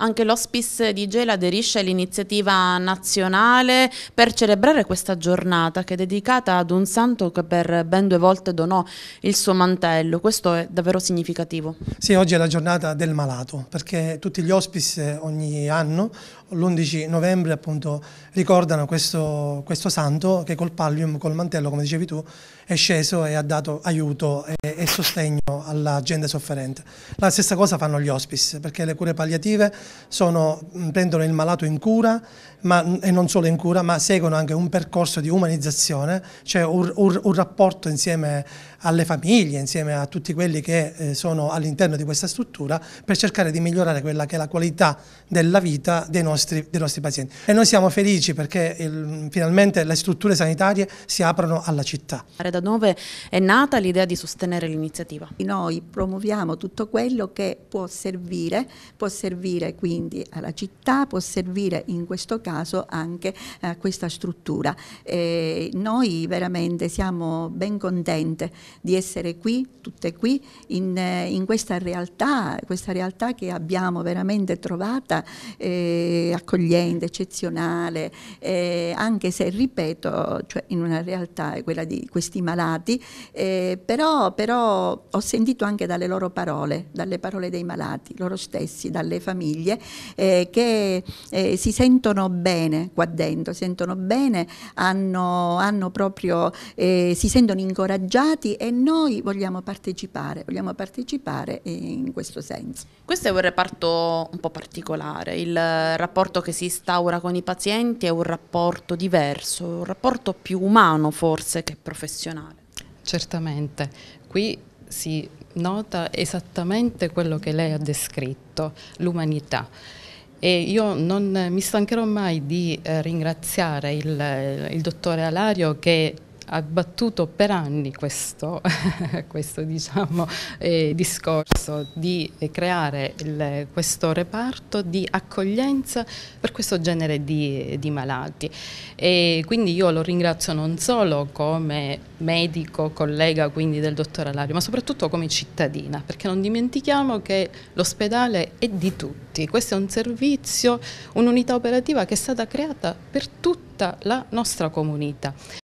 Anche l'Hospice di Gela aderisce all'iniziativa nazionale per celebrare questa giornata che è dedicata ad un santo che per ben due volte donò il suo mantello. Questo è davvero significativo. Sì, oggi è la giornata del malato perché tutti gli hospice ogni anno, l'11 novembre appunto, ricordano questo, questo, santo che col pallium, col mantello, come dicevi tu, è sceso e ha dato aiuto e, e sostegno alla gente sofferente. La stessa cosa fanno gli hospice perché le cure palliative sono, mm, prendono il malato in cura ma, mm, e non solo in cura, ma seguono anche un percorso di umanizzazione, cioè un, un, un rapporto insieme alle famiglie, insieme a tutti quelli che eh, sono all'interno di questa struttura per cercare di migliorare quella che è la qualità della vita dei nostri, dei nostri pazienti. E noi siamo felici perché il, finalmente le strutture sanitarie si aprono alla città. Da dove è nata l'idea di sostenere l'iniziativa? Noi promuoviamo tutto quello che può servire, può servire quindi alla città, può servire in questo caso anche a eh, questa struttura. E noi veramente siamo ben contente di essere qui, tutte qui, in, eh, in questa realtà, questa realtà che abbiamo veramente trovata eh, accogliente, eccezionale, eh, anche se, ripeto, cioè in una realtà è quella di questi malati, eh, però, però ho sentito anche dalle loro parole, dalle parole dei malati, loro stessi, dalle famiglie, famiglie eh, che eh, si sentono bene qua dentro, sentono bene, hanno, hanno proprio, eh, si sentono incoraggiati e noi vogliamo partecipare, vogliamo partecipare in questo senso. Questo è un reparto un po' particolare, il rapporto che si instaura con i pazienti è un rapporto diverso, un rapporto più umano forse che professionale. Certamente, qui si nota esattamente quello che lei ha descritto, l'umanità. E io non mi stancherò mai di eh, ringraziare il, il, dottore Alario che ha battuto per anni questo, questo diciamo, eh, discorso di creare il, questo reparto di accoglienza per questo genere di, di malati. E quindi io lo ringrazio non solo come medico, collega quindi del dottor Alario, ma soprattutto come cittadina, perché non dimentichiamo che l'ospedale è di tutti, questo è un servizio, un'unità operativa che è stata creata per tutta la nostra comunità.